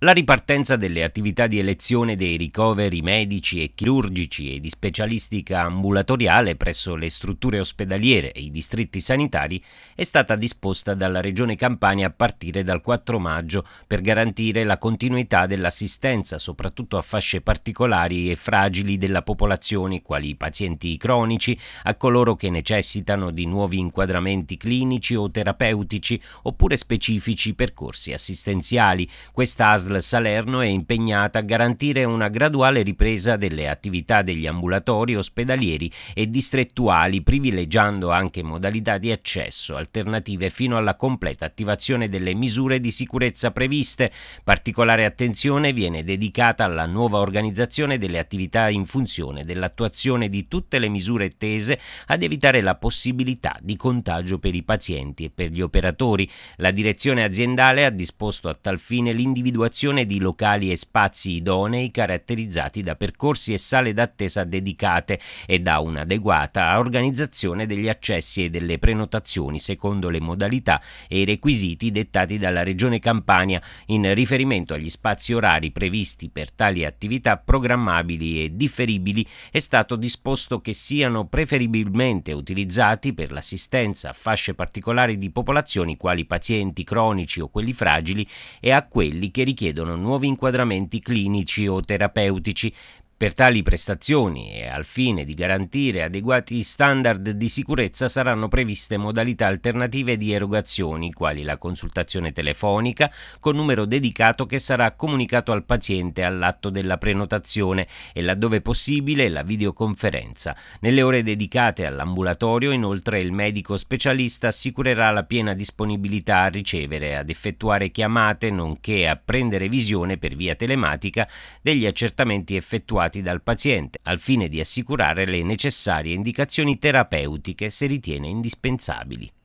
La ripartenza delle attività di elezione dei ricoveri medici e chirurgici e di specialistica ambulatoriale presso le strutture ospedaliere e i distretti sanitari è stata disposta dalla Regione Campania a partire dal 4 maggio per garantire la continuità dell'assistenza soprattutto a fasce particolari e fragili della popolazione, quali i pazienti cronici, a coloro che necessitano di nuovi inquadramenti clinici o terapeutici oppure specifici percorsi assistenziali. Questa ASL Salerno è impegnata a garantire una graduale ripresa delle attività degli ambulatori ospedalieri e distrettuali, privilegiando anche modalità di accesso alternative fino alla completa attivazione delle misure di sicurezza previste. Particolare attenzione viene dedicata alla nuova organizzazione delle attività in funzione dell'attuazione di tutte le misure tese ad evitare la possibilità di contagio per i pazienti e per gli operatori. La direzione aziendale ha disposto a tal fine l'individuazione dotazione di locali e spazi idonei caratterizzati da percorsi e sale d'attesa dedicate e da un'adeguata organizzazione degli accessi e delle prenotazioni secondo le modalità e i requisiti dettati dalla Regione Campania in riferimento agli spazi orari previsti per tali attività programmabili e differibili è stato disposto che siano preferibilmente utilizzati per l'assistenza a fasce particolari di popolazioni quali pazienti cronici o quelli fragili e a quelli che richiedono richiedono nuovi inquadramenti clinici o terapeutici per tali prestazioni e al fine di garantire adeguati standard di sicurezza saranno previste modalità alternative di erogazioni, quali la consultazione telefonica con numero dedicato che sarà comunicato al paziente all'atto della prenotazione e laddove possibile la videoconferenza. Nelle ore dedicate all'ambulatorio inoltre il medico specialista assicurerà la piena disponibilità a ricevere, e ad effettuare chiamate nonché a prendere visione per via telematica degli accertamenti effettuati effettuati dal paziente, al fine di assicurare le necessarie indicazioni terapeutiche se ritiene indispensabili.